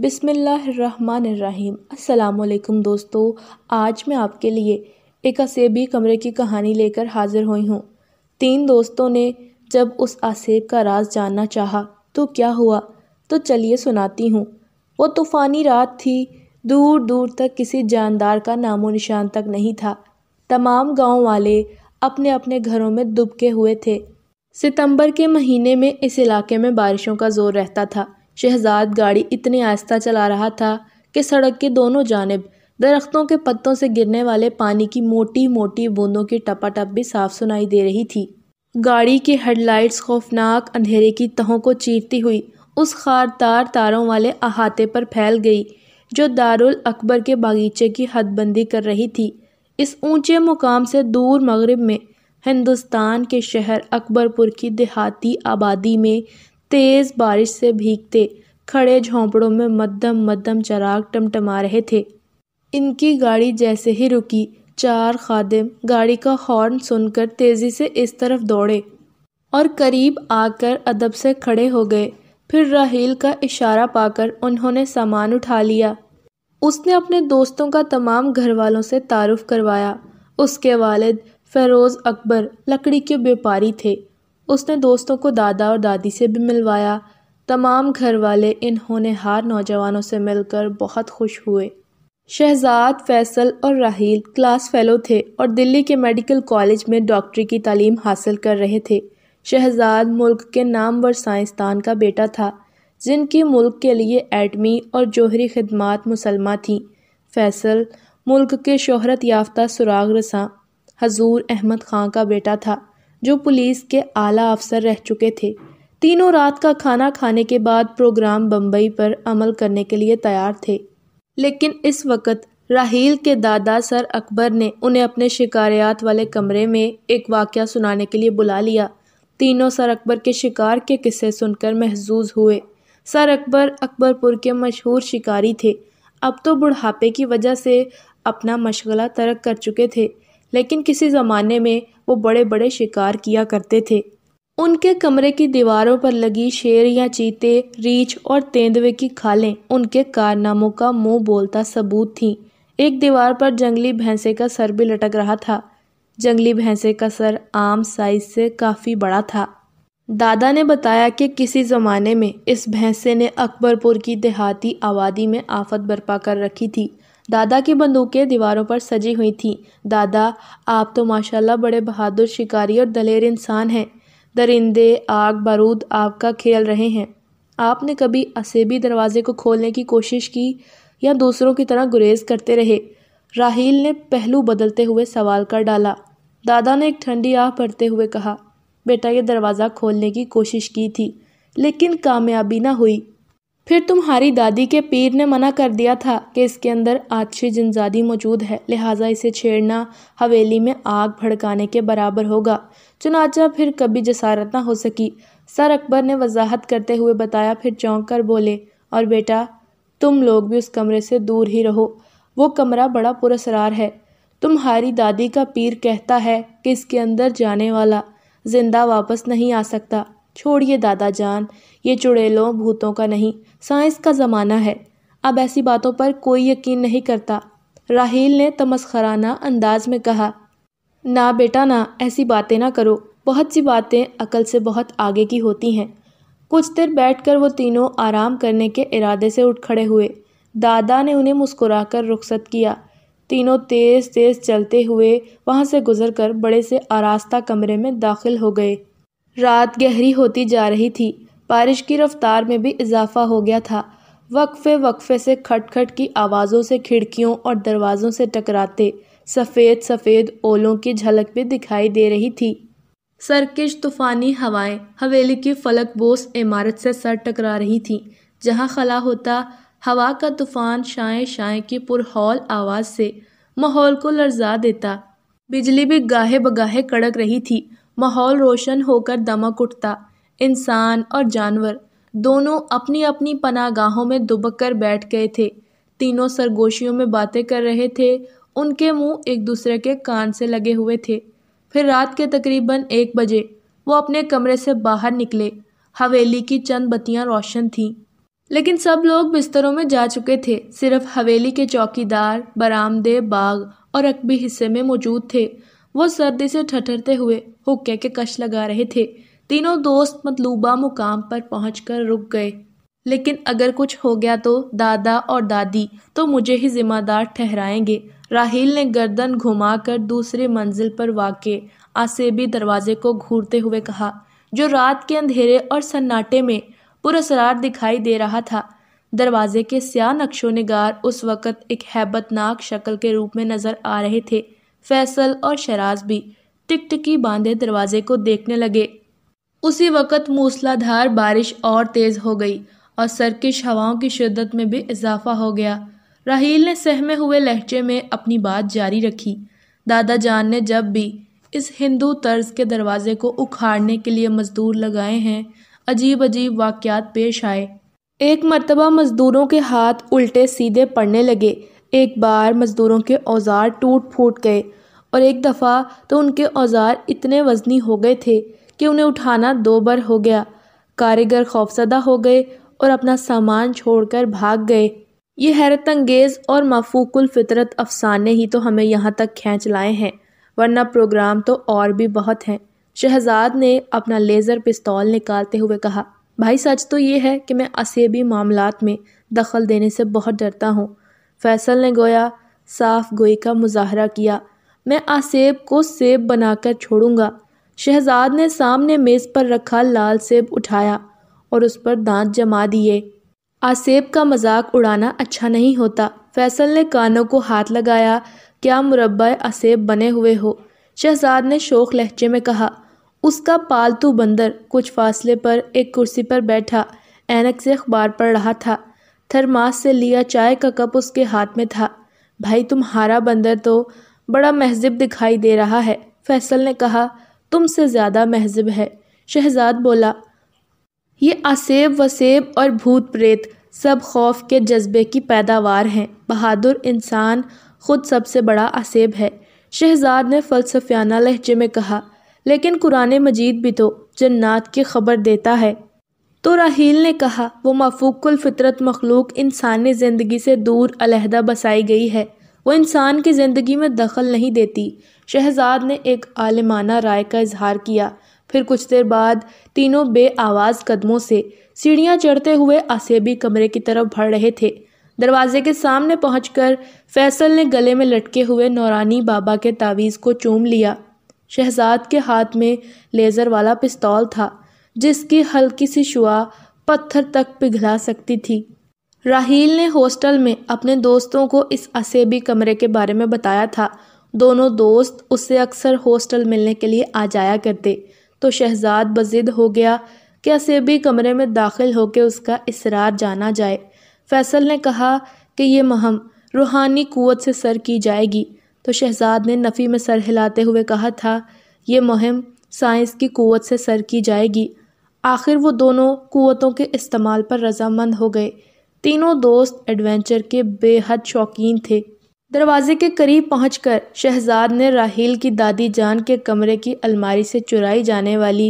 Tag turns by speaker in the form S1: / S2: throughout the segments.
S1: बिसमीम् अल्लाम दोस्तों आज मैं आपके लिए एक असेबी कमरे की कहानी लेकर हाज़िर हुई हूँ तीन दोस्तों ने जब उस आसेब का राज जानना चाहा तो क्या हुआ तो चलिए सुनाती हूँ वो तूफ़ानी रात थी दूर दूर तक किसी जानदार का नामो निशान तक नहीं था तमाम गांव वाले अपने अपने घरों में दुबके हुए थे सितंबर के महीने में इस इलाके में बारिशों का ज़ोर रहता था शहजाद गाड़ी इतने आहिस्ता चला रहा था कि सड़क के दोनों जानब दरख्तों के पत्तों से गिरने वाले पानी की मोटी मोटी बूंदों की टपाटप भी साफ सुनाई दे रही थी गाड़ी की हेडलाइट्स खौफनाक अंधेरे की तहों को चीरती हुई उस खार तार तारों वाले अहाते पर फैल गई जो दारुल अकबर के बागीचे की हदबंदी कर रही थी इस ऊंचे मुकाम से दूर मगरब में हिंदुस्तान के शहर अकबरपुर की देहाती आबादी में तेज़ बारिश से भीगते खड़े झोंपड़ों में मद्दम मद्दम चराग टमटमा रहे थे इनकी गाड़ी जैसे ही रुकी चार खादिम गाड़ी का हॉर्न सुनकर तेज़ी से इस तरफ दौड़े और करीब आकर अदब से खड़े हो गए फिर राहील का इशारा पाकर उन्होंने सामान उठा लिया उसने अपने दोस्तों का तमाम घर वालों से तारुफ करवाया उसके वालिद फरोज़ अकबर लकड़ी के व्यापारी थे उसने दोस्तों को दादा और दादी से भी मिलवाया तमाम घर वाले इन होनहार नौजवानों से मिलकर बहुत खुश हुए शहजाद फैसल और राहील क्लास फेलो थे और दिल्ली के मेडिकल कॉलेज में डॉक्टरी की तालीम हासिल कर रहे थे शहजाद मुल्क के नामवर साइंसदान का बेटा था जिनकी मुल्क के लिए एटमी और जौहरी खदमात मुसलमा थी फैसल मुल्क के शहरत याफ्ता सुराग रसा हजूर अहमद खां का बेटा था जो पुलिस के आला अफसर रह चुके थे तीनों रात का खाना खाने के बाद प्रोग्राम बम्बई पर अमल करने के लिए तैयार थे लेकिन इस वक्त राहील के दादा सर अकबर ने उन्हें अपने शिकारियात वाले कमरे में एक वाक्य सुनाने के लिए बुला लिया तीनों सर अकबर के शिकार के किस्से सुनकर महजूज हुए सर अकबर अकबरपुर के मशहूर शिकारी थे अब तो बुढ़ापे की वजह से अपना मशगला तरक कर चुके थे लेकिन किसी ज़माने में वो बड़े बड़े शिकार किया करते थे उनके कमरे की दीवारों पर लगी शेर या चीते रीछ और तेंदुए की खालें उनके कारनामों का मुंह बोलता सबूत थीं एक दीवार पर जंगली भैंसे का सर भी लटक रहा था जंगली भैंसे का सर आम साइज से काफ़ी बड़ा था दादा ने बताया कि किसी ज़माने में इस भैंसे ने अकबरपुर की देहाती आबादी में आफत बर्पा कर रखी थी दादा की बंदूकें दीवारों पर सजी हुई थीं दादा आप तो माशाल्लाह बड़े बहादुर शिकारी और दलेर इंसान हैं दरिंदे आग बारूद आपका खेल रहे हैं आपने कभी असेबी दरवाजे को खोलने की कोशिश की या दूसरों की तरह गुरेज करते रहे राहील ने पहलू बदलते हुए सवाल कर डाला दादा ने एक ठंडी आह भरते हुए कहा बेटा ये दरवाज़ा खोलने की कोशिश की थी लेकिन कामयाबी ना हुई फिर तुम्हारी दादी के पीर ने मना कर दिया था कि इसके अंदर आछी जिनजादी मौजूद है लिहाजा इसे छेड़ना हवेली में आग भड़काने के बराबर होगा चुनाचा फिर कभी जसारत ना हो सकी सर अकबर ने वजाहत करते हुए बताया फिर चौंक कर बोले और बेटा तुम लोग भी उस कमरे से दूर ही रहो वो कमरा बड़ा पुरसरार है तुम्हारी दादी का पीर कहता है कि इसके अंदर जाने वाला जिंदा वापस नहीं आ सकता छोड़िए दादा जान ये चुड़ैलों भूतों का नहीं साइंस का ज़माना है अब ऐसी बातों पर कोई यकीन नहीं करता राहील ने तमस्खराना अंदाज में कहा ना बेटा ना ऐसी बातें ना करो बहुत सी बातें अकल से बहुत आगे की होती हैं कुछ देर बैठकर वो तीनों आराम करने के इरादे से उठ खड़े हुए दादा ने उन्हें मुस्कुराकर रुखसत किया तीनों तेज़ तेज़ चलते हुए वहाँ से गुजरकर बड़े से आरास्ता कमरे में दाखिल हो गए रात गहरी होती जा रही थी बारिश की रफ़्तार में भी इजाफ़ा हो गया था वक्फ़े वक्फ़े से खट खट की आवाज़ों से खिड़कियों और दरवाज़ों से टकराते सफ़ेद सफ़ेद ओलों की झलक भी दिखाई दे रही थी सरकश तूफ़ानी हवाएं हवेली की फलक बोस इमारत से सर टकरा रही थी जहां खला होता हवा का तूफ़ान शाए शाएं की पुरहौल आवाज़ से माहौल को लर्जा देता बिजली भी गाहे बगाहे कड़क रही थी माहौल रोशन होकर दमक उठता इंसान और जानवर दोनों अपनी अपनी पनागाहों में दुबक कर बैठ गए थे तीनों सरगोशियों में बातें कर रहे थे उनके मुंह एक दूसरे के कान से लगे हुए थे फिर रात के तकरीबन एक बजे वो अपने कमरे से बाहर निकले हवेली की चंद बत्तियां रोशन थीं लेकिन सब लोग बिस्तरों में जा चुके थे सिर्फ हवेली के चौकीदार बरामदे बाग और अकबी हिस्से में मौजूद थे वो सर्दी से ठठरते हुए हुक्के के कश लगा रहे थे तीनों दोस्त मतलूबा मुकाम पर कर रुक गए लेकिन अगर कुछ हो गया तो दादा और दादी तो मुझे ही जिम्मेदार ठहराएंगे राहील ने गर्दन घुमाकर दूसरी मंजिल पर वाके आसेबी दरवाजे को घूरते हुए कहा जो रात के अंधेरे और सन्नाटे में पुरसरार दिखाई दे रहा था दरवाजे के स्याह नक्शो नगार उस वक़्त एक हैबतनाक शक्ल के रूप में नज़र आ रहे थे फैसल और शराज भी टिकटिकी बांधे दरवाजे को देखने लगे उसी वक्त मूसलाधार बारिश और तेज़ हो गई और सरकश हवाओं की शिद्दत में भी इजाफा हो गया राहील ने सहमे हुए लहजे में अपनी बात जारी रखी दादा जान ने जब भी इस हिंदू तर्ज के दरवाज़े को उखाड़ने के लिए मज़दूर लगाए हैं अजीब अजीब वाक़ात पेश आए एक मरतबा मज़दूरों के हाथ उल्टे सीधे पड़ने लगे एक बार मज़दूरों के औजार टूट फूट गए और एक दफ़ा तो उनके औजार इतने वज़नी हो गए थे कि उन्हें उठाना दो बार हो गया कारीगर खौफजदा हो गए और अपना सामान छोड़कर भाग गए ये हैरत अंगेज़ और मफूकुल फितरत अफसाने ही तो हमें यहाँ तक खींच लाए हैं वरना प्रोग्राम तो और भी बहुत हैं शहजाद ने अपना लेज़र पिस्तौल निकालते हुए कहा भाई सच तो ये है कि मैं असेबी मामला में दखल देने से बहुत डरता हूँ फैसल ने गोया साफ गोई का मुजाहरा किया मैं आसेब को सेब बनाकर छोड़ूंगा शहजाद ने सामने मेज़ पर रखा लाल सेब उठाया और उस पर दांत जमा दिए आसेब का मजाक उड़ाना अच्छा नहीं होता फैसल ने कानों को हाथ लगाया क्या मुरबा आसेब बने हुए हो शहजाद ने शोक लहजे में कहा उसका पालतू बंदर कुछ फासले पर एक कुर्सी पर बैठा एनक से अखबार पढ़ रहा था थरमास से लिया चाय का कप उसके हाथ में था भाई तुम्हारा बंदर तो बड़ा महजब दिखाई दे रहा है फैसल ने कहा तुमसे ज़्यादा महजब है शहजाद बोला ये असेब वसेब और भूत प्रेत सब खौफ के जज्बे की पैदावार हैं बहादुर इंसान खुद सबसे बड़ा असेब है शहजाद ने फ़लसफियाना लहजे में कहा लेकिन कुरान मजीद भी तो जन्नात की खबर देता है तो राहील ने कहा वो मफूकुलफ़ितरत मखलूक इंसानी ज़िंदगी से दूर अलहदा बसाई गई है वो इंसान की ज़िंदगी में दखल नहीं देती शहजाद ने एक आलिमाना राय का इजहार किया फिर कुछ देर बाद तीनों बे आवाज़ कदमों से सीढ़ियाँ चढ़ते हुए आसेबी कमरे की तरफ बढ़ रहे थे दरवाजे के सामने पहुंचकर फैसल ने गले में लटके हुए नौरानी बाबा के तावीज़ को चूम लिया शहजाद के हाथ में लेज़र वाला पिस्तौल था जिसकी हल्की सी शुआ पत्थर तक पिघला सकती थी राहील ने हॉस्टल में अपने दोस्तों को इस असेबी कमरे के बारे में बताया था दोनों दोस्त उससे अक्सर हॉस्टल मिलने के लिए आ जाया करते तो शहजाद बजिद हो गया कि असेबी कमरे में दाखिल होकर उसका इसरार जाना जाए फैसल ने कहा कि यह महम रूहानी क़वत से सर की जाएगी तो शहजाद ने नफ़ी में सर हिलाते हुए कहा था ये मुहम साइंस की क़वत से सर की जाएगी आखिर वो दोनों क़वतों के इस्तेमाल पर रजामंद हो गए तीनों दोस्त एडवेंचर के बेहद शौकीन थे दरवाजे के करीब पहुंचकर शहजाद ने राहील की दादी जान के कमरे की अलमारी से चुराई जाने वाली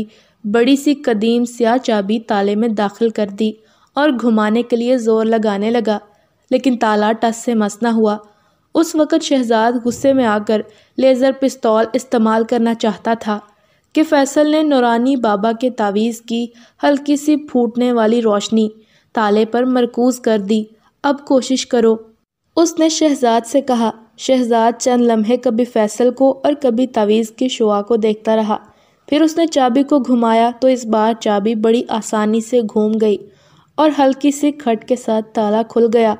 S1: बड़ी सी कदीम स्याह चाबी ताले में दाखिल कर दी और घुमाने के लिए ज़ोर लगाने लगा लेकिन ताला टस से मस ना हुआ उस वक़्त शहजाद गुस्से में आकर लेज़र पिस्तौल इस्तेमाल करना चाहता था कि फैसल ने नौरानी बाबा के तावीज़ की हल्की सी फूटने वाली रोशनी ताले पर मरकूज़ कर दी अब कोशिश करो उसने शहजाद से कहा शहजाद चंद लम्हे कभी फैसल को और कभी तावीज़ की शुआ को देखता रहा फिर उसने चाबी को घुमाया तो इस बार चाबी बड़ी आसानी से घूम गई और हल्की सी खट के साथ ताला खुल गया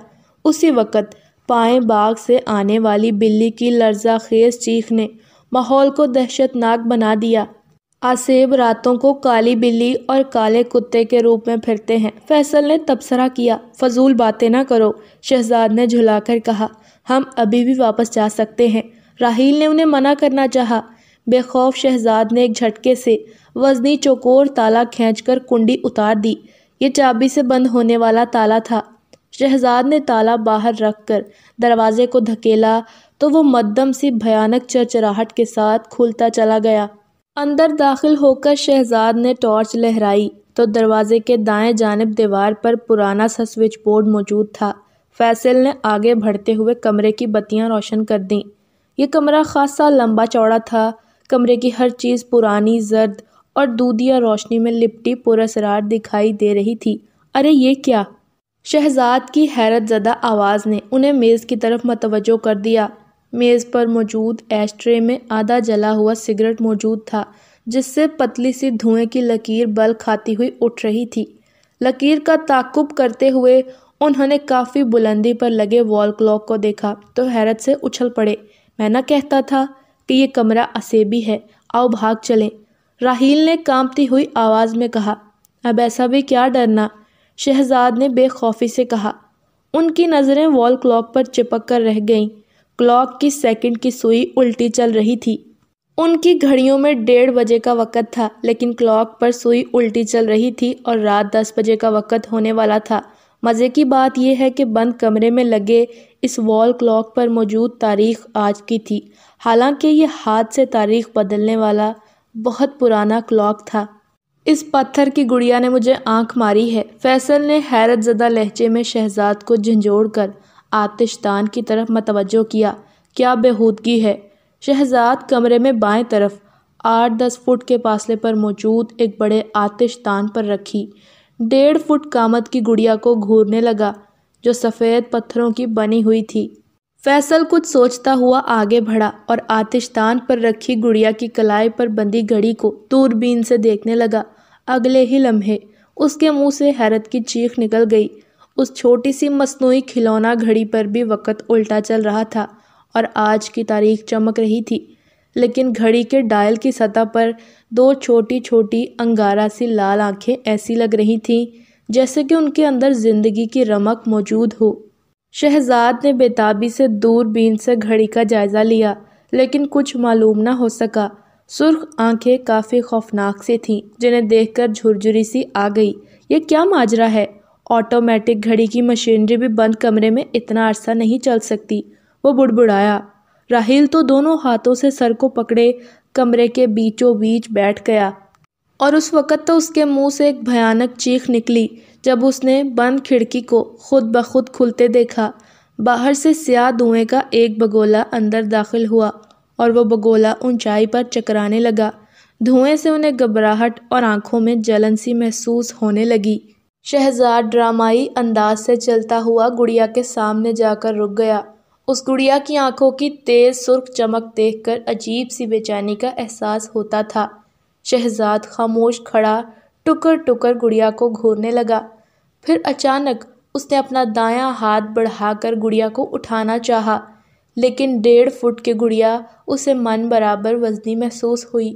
S1: उसी वक़्त पाए बाग से आने वाली बिल्ली की लर्जा खेज चीख ने माहौल को दहशतनाक बना दिया आसेब रातों को काली बिल्ली और काले कुत्ते के रूप में फिरते हैं फैसल ने तबसरा किया फजूल बातें ना करो शहजाद ने झुलाकर कहा हम अभी भी वापस जा सकते हैं राहील ने उन्हें मना करना चाहा बेखौफ शहजाद ने एक झटके से वजनी चौकोर ताला खींचकर कुंडी उतार दी ये चाबी से बंद होने वाला ताला था शहजाद ने ताला बाहर रख कर दरवाजे को धकेला तो वो मद्दम सी भयानक चरचराहट के साथ खुलता चला गया अंदर दाखिल होकर शहजाद ने टॉर्च लहराई तो दरवाजे के दाएं जानब दीवार पर पुराना सा स्विच बोर्ड मौजूद था फैसल ने आगे बढ़ते हुए कमरे की बत्तियां रोशन कर दीं यह कमरा खासा लंबा चौड़ा था कमरे की हर चीज़ पुरानी जर्द और दूधिया रोशनी में लिपटी पुरसरार दिखाई दे रही थी अरे ये क्या शहजाद की हैरत ज़दा आवाज़ ने उन्हें मेज़ की तरफ मतवजो कर दिया मेज पर मौजूद एस्ट्रे में आधा जला हुआ सिगरेट मौजूद था जिससे पतली सी धुएं की लकीर बल खाती हुई उठ रही थी लकीर का ताकुब करते हुए उन्होंने काफ़ी बुलंदी पर लगे वॉल क्लॉक को देखा तो हैरत से उछल पड़े मैं ना कहता था कि ये कमरा असेबी है आओ भाग चलें राहील ने कांपती हुई आवाज़ में कहा अब ऐसा भी क्या डरना शहजाद ने बेखौफी से कहा उनकी नज़रें वॉल क्लॉक पर चिपक कर रह गईं क्लॉक की सेकंड की सुई उल्टी चल रही थी उनकी घड़ियों में डेढ़ बजे का वक़्त था लेकिन क्लॉक पर सुई उल्टी चल रही थी और रात दस बजे का वक़्त होने वाला था मज़े की बात यह है कि बंद कमरे में लगे इस वॉल क्लॉक पर मौजूद तारीख आज की थी हालांकि ये हाथ से तारीख बदलने वाला बहुत पुराना क्लॉक था इस पत्थर की गुड़िया ने मुझे आंख मारी है फैसल ने हैरत ज़दा लहजे में शहजाद को झंझोड़ कर आतिशदान की तरफ मतवजो किया क्या बेहूदगी है शहजाद कमरे में बाएं तरफ आठ दस फुट के फासले पर मौजूद एक बड़े आतिशदान पर रखी डेढ़ फुट कामत की गुड़िया को घूरने लगा जो सफ़ेद पत्थरों की बनी हुई थी फैसल कुछ सोचता हुआ आगे बढ़ा और आतिशदान पर रखी गुड़िया की कलाई पर बंधी घड़ी को दूरबीन से देखने लगा अगले ही लम्हे उसके मुंह से हैरत की चीख निकल गई उस छोटी सी मसनू खिलौना घड़ी पर भी वक़्त उल्टा चल रहा था और आज की तारीख चमक रही थी लेकिन घड़ी के डायल की सतह पर दो छोटी छोटी अंगारा सी लाल आंखें ऐसी लग रही थीं जैसे कि उनके अंदर ज़िंदगी की रमक मौजूद हो शहजाद ने बेताबी से दूरबीन से घड़ी का जायज़ा लिया लेकिन कुछ मालूम ना हो सका सुर्ख आंखें काफ़ी खौफनाक से थीं जिन्हें देखकर झुरझुरी सी आ गई ये क्या माजरा है ऑटोमेटिक घड़ी की मशीनरी भी बंद कमरे में इतना अरसा नहीं चल सकती वो बुड़बुड़ाया राहल तो दोनों हाथों से सर को पकड़े कमरे के बीचों बीच बैठ गया और उस वक़्त तो उसके मुंह से एक भयानक चीख निकली जब उसने बंद खिड़की को खुद ब खुद खुलते देखा बाहर से स्याह धुएँ का एक बगोला अंदर दाखिल हुआ और वो बगोला ऊंचाई पर चकराने लगा धुएँ से उन्हें घबराहट और आंखों में जलन सी महसूस होने लगी शहजाद ड्रामाई अंदाज से चलता हुआ गुड़िया के सामने जाकर रुक गया उस गुड़िया की आंखों की तेज सुर्ख चमक देखकर अजीब सी बेचैनी का एहसास होता था शहजाद खामोश खड़ा टुकर टुकर गुड़िया को घूरने लगा फिर अचानक उसने अपना दायां हाथ बढ़ाकर गुड़िया को उठाना चाहा, लेकिन डेढ़ फुट की गुड़िया उसे मन बराबर वजनी महसूस हुई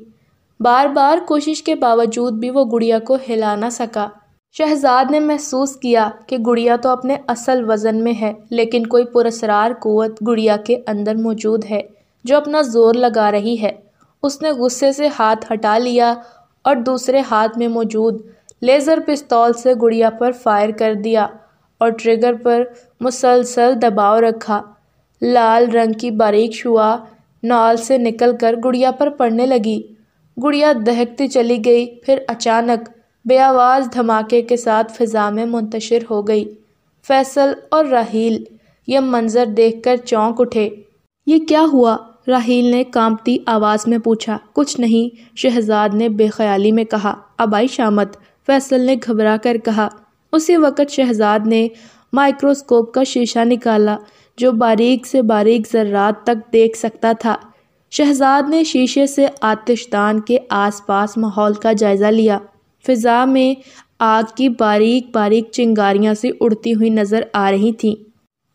S1: बार बार कोशिश के बावजूद भी वो गुड़िया को हिला ना सका शहजाद ने महसूस किया कि गुड़िया तो अपने असल वज़न में है लेकिन कोई पुरसरार क़ुत गुड़िया के अंदर मौजूद है जो अपना ज़ोर लगा रही है उसने गुस्से से हाथ हटा लिया और दूसरे हाथ में मौजूद लेज़र पिस्तौल से गुड़िया पर फायर कर दिया और ट्रिगर पर मुसलसल दबाव रखा लाल रंग की बारीक शुआ नाल से निकलकर गुड़िया पर पड़ने लगी गुड़िया दहकती चली गई फिर अचानक बेआवाज़ धमाके के साथ फ़िज़ा में मुंतशर हो गई फैसल और राहील यह मंज़र देख कर चौंक उठे ये क्या हुआ राहील ने कांपती आवाज़ में पूछा कुछ नहीं शहजाद ने बेख्याली में कहा अबाई शामत फैसल ने घबरा कर कहा उसी वक़्त शहजाद ने माइक्रोस्कोप का शीशा निकाला जो बारीक से बारीक ज़र्रात तक देख सकता था शहजाद ने शीशे से आतिशदान के आसपास माहौल का जायज़ा लिया फिजा में आग की बारीक बारीक चिंगारियां से उड़ती हुई नजर आ रही थीं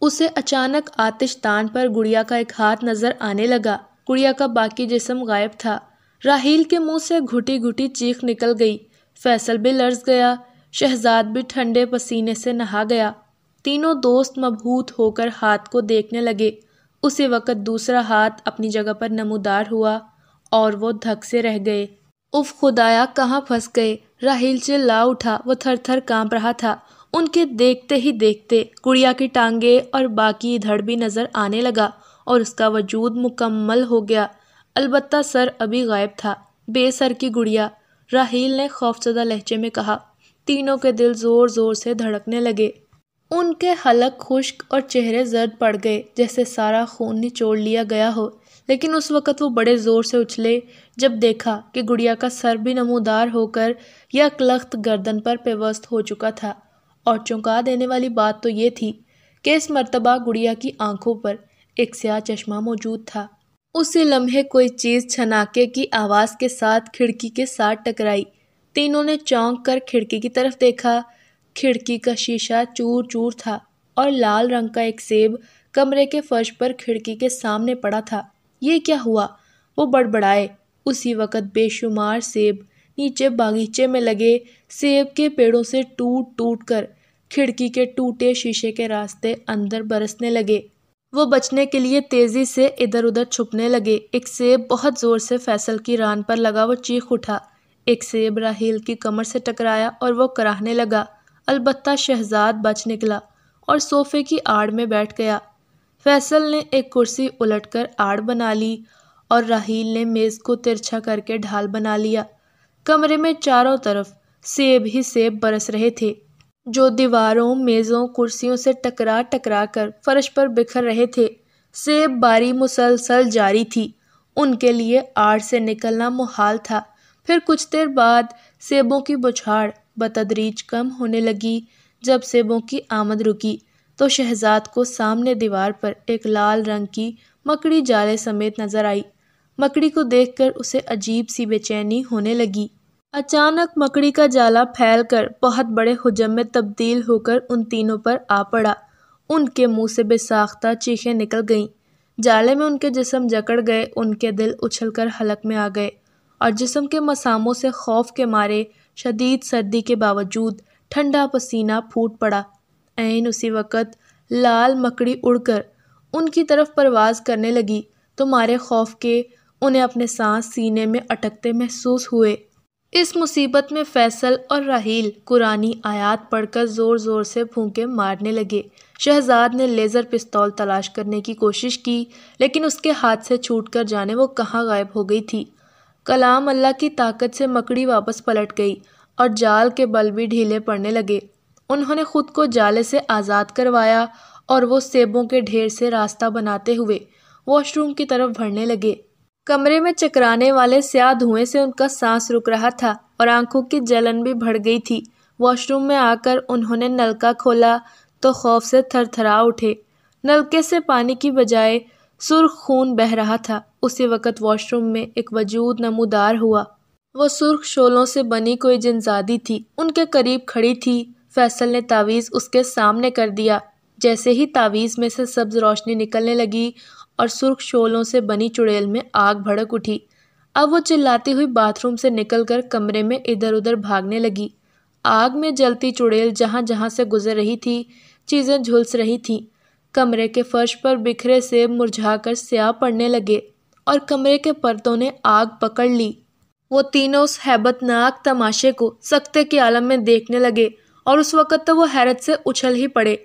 S1: उसे अचानक आतिशदान पर गुड़िया का एक हाथ नजर आने लगा गुड़िया का बाकी जिसम गायब था राहील के मुंह से घुटी घुटी चीख निकल गई फैसल भी लर्ज गया शहजाद भी ठंडे पसीने से नहा गया तीनों दोस्त मबहूत होकर हाथ को देखने लगे उसी वक़्त दूसरा हाथ अपनी जगह पर नमोदार हुआ और वो धक से रह गए उफ खुदाया कहाँ फंस गए से चिल्ला उठा वो थर थर काँप रहा था उनके देखते ही देखते गुड़िया की टांगे और बाकी धड़ भी नज़र आने लगा और उसका वजूद मुकम्मल हो गया अलबत्ता सर अभी गायब था बेसर की गुड़िया राहील ने खौफजदा लहजे में कहा तीनों के दिल ज़ोर ज़ोर से धड़कने लगे उनके हलक खुश्क और चेहरे जर्द पड़ गए जैसे सारा खून निचोड़ लिया गया हो लेकिन उस वक़्त वो बड़े ज़ोर से उछले जब देखा कि गुड़िया का सर भी नमोदार होकर यह कलख्त गर्दन पर पेवस्त हो चुका था और चौंका देने वाली बात तो ये थी कि इस मरतबा गुड़िया की आंखों पर एक स्याह चश्मा मौजूद था उसी लम्हे कोई चीज़ छनाके की आवाज़ के साथ खिड़की के साथ टकराई तीनों ने चौंक कर खिड़की की तरफ देखा खिड़की का शीशा चूर चूर था और लाल रंग का एक सेब कमरे के फर्श पर खिड़की के सामने पड़ा था ये क्या हुआ वो बड़बड़ाए उसी वक़्त बेशुमार सेब नीचे बागीचे में लगे सेब के पेड़ों से टूट टूट कर खिड़की के टूटे शीशे के रास्ते अंदर बरसने लगे वो बचने के लिए तेजी से इधर उधर छुपने लगे एक सेब बहुत जोर से फैसल की रान पर लगा वो चीख उठा एक सेब राहील की कमर से टकराया और वो कराहने लगा अलबत्ता शहजाद बच निकला और सोफे की आड़ में बैठ गया फैसल ने एक कुर्सी उलटकर आड़ बना ली और राहील ने मेज़ को तिरछा करके ढाल बना लिया कमरे में चारों तरफ सेब ही सेब बरस रहे थे जो दीवारों मेज़ों कुर्सियों से टकरा टकरा कर फर्श पर बिखर रहे थे सेब बारी मुसलसल जारी थी उनके लिए आड़ से निकलना मुहाल था फिर कुछ देर बाद सेबों की बुछाड़ बतदरीज कम होने लगी जब सेबों की आमद रुकी तो शहजाद को सामने दीवार पर एक लाल रंग की मकड़ी जाले समेत नजर आई मकड़ी को देखकर उसे अजीब सी बेचैनी होने लगी अचानक मकड़ी का जाला फैलकर बहुत बड़े हजम में तब्दील होकर उन तीनों पर आ पड़ा उनके मुंह से बेसाख्ता चीखें निकल गईं जाले में उनके जिसम जकड़ गए उनके दिल उछलकर हलक में आ गए और जिसम के मसामों से खौफ के मारे शदीद सर्दी के बावजूद ठंडा पसीना फूट पड़ा ऐन उसी वक़्त लाल मकड़ी उड़कर उनकी तरफ परवाज़ करने लगी तो मारे खौफ के उन्हें अपने सांस सीने में अटकते महसूस हुए इस मुसीबत में फैसल और राहील कुरानी आयात पढ़कर ज़ोर ज़ोर से फूंके मारने लगे शहजाद ने लेज़र पिस्तौल तलाश करने की कोशिश की लेकिन उसके हाथ से छूट कर जाने वो कहाँ गायब हो गई थी कलाम अल्लाह की ताकत से मकड़ी वापस पलट गई और जाल के बल भी ढीले पड़ने लगे उन्होंने खुद को जाले से आज़ाद करवाया और वो सेबों के ढेर से रास्ता बनाते हुए वॉशरूम की तरफ भरने लगे कमरे में चकराने वाले स्याह धुएं से उनका सांस रुक रहा था और आंखों की जलन भी बढ़ गई थी वॉशरूम में आकर उन्होंने नलका खोला तो खौफ से थरथरा उठे नलके से पानी की बजाय सुर्ख खून बह रहा था उसी वक्त वॉशरूम में एक वजूद नमूदार हुआ वो सुर्ख शोलों से बनी कोई जिनजादी थी उनके करीब खड़ी थी फैसल ने तावीज़ उसके सामने कर दिया जैसे ही तावीज़ में से सब्ज़ रोशनी निकलने लगी और सुर्ख शोलों से बनी चुड़ैल में आग भड़क उठी अब वो चिल्लाती हुई बाथरूम से निकलकर कमरे में इधर उधर भागने लगी आग में जलती चुड़ैल जहाँ जहाँ से गुजर रही थी चीज़ें झुलस रही थी कमरे के फर्श पर बिखरे सेब मुरझाकर स्याह पड़ने लगे और कमरे के परतों ने आग पकड़ ली वो तीनों उस हैबतनाक तमाशे को सख्ते के आलम में देखने लगे और उस वक़्त तो वो हैरत से उछल ही पड़े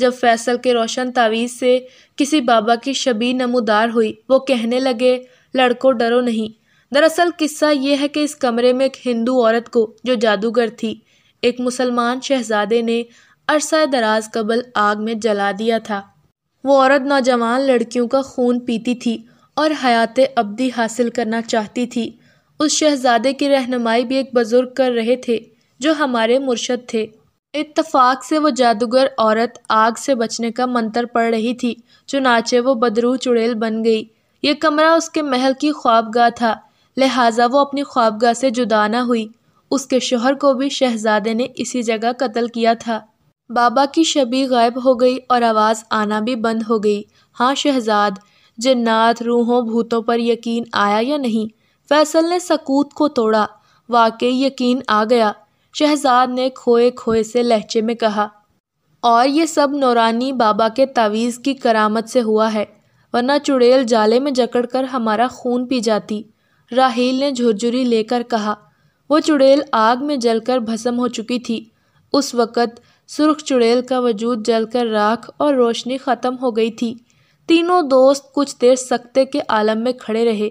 S1: जब फैसल के रोशन तावीज़ से किसी बाबा की शबी नमोदार हुई वो कहने लगे लड़को डरो नहीं दरअसल किस्सा यह है कि इस कमरे में एक हिंदू औरत को जो जादूगर थी एक मुसलमान शहजादे ने अरसा दराज कबल आग में जला दिया था वो औरत नौजवान लड़कियों का खून पीती थी और हयात अब्दी हासिल करना चाहती थी उस शहजादे की रहनुमाई भी एक बुज़ुर्ग कर रहे थे जो हमारे मुर्शद थे इत्तफाक से वो जादूगर औरत आग से बचने का मंत्र पढ़ रही थी चुनाचे वो बदरू चुड़ैल बन गई ये कमरा उसके महल की ख्वाबगाह था लिहाजा वो अपनी ख्वाबगाह से जुदा ना हुई उसके शोहर को भी शहजादे ने इसी जगह कत्ल किया था बाबा की शबी गायब हो गई और आवाज़ आना भी बंद हो गई हाँ शहजाद जन्नात रूहों भूतों पर यकीन आया या नहीं फैसल ने सकूत को तोड़ा वाकई यकीन आ गया शहजाद ने खोए खोए से लहजे में कहा और ये सब नौरानी बाबा के तावीज़ की करामत से हुआ है वरना चुड़ैल जाले में जकड़ कर हमारा खून पी जाती राहील ने झुरझुरी लेकर कहा वो चुड़ैल आग में जलकर भस्म हो चुकी थी उस वक़्त सुर्ख चुड़ैल का वजूद जलकर राख और रोशनी ख़त्म हो गई थी तीनों दोस्त कुछ देर सख्ते के आलम में खड़े रहे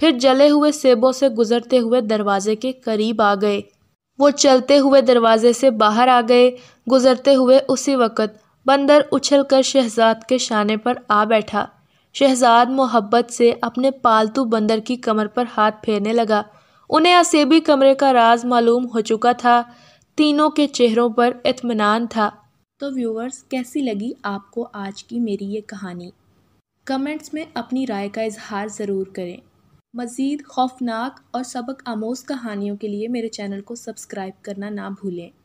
S1: फिर जले हुए सेबों से गुज़रते हुए दरवाजे के करीब आ गए वो चलते हुए दरवाजे से बाहर आ गए गुजरते हुए उसी वक़्त बंदर उछल कर शहजाद के शाने पर आ बैठा शहजाद मोहब्बत से अपने पालतू बंदर की कमर पर हाथ फेरने लगा उन्हें असेबी कमरे का राज मालूम हो चुका था तीनों के चेहरों पर इतमान था तो व्यूवर्स कैसी लगी आपको आज की मेरी ये कहानी कमेंट्स में अपनी राय का इजहार ज़रूर करें मज़ीद खौफ़नाक और सबक आमोज़ कहानियों के लिए मेरे चैनल को सब्सक्राइब करना ना भूलें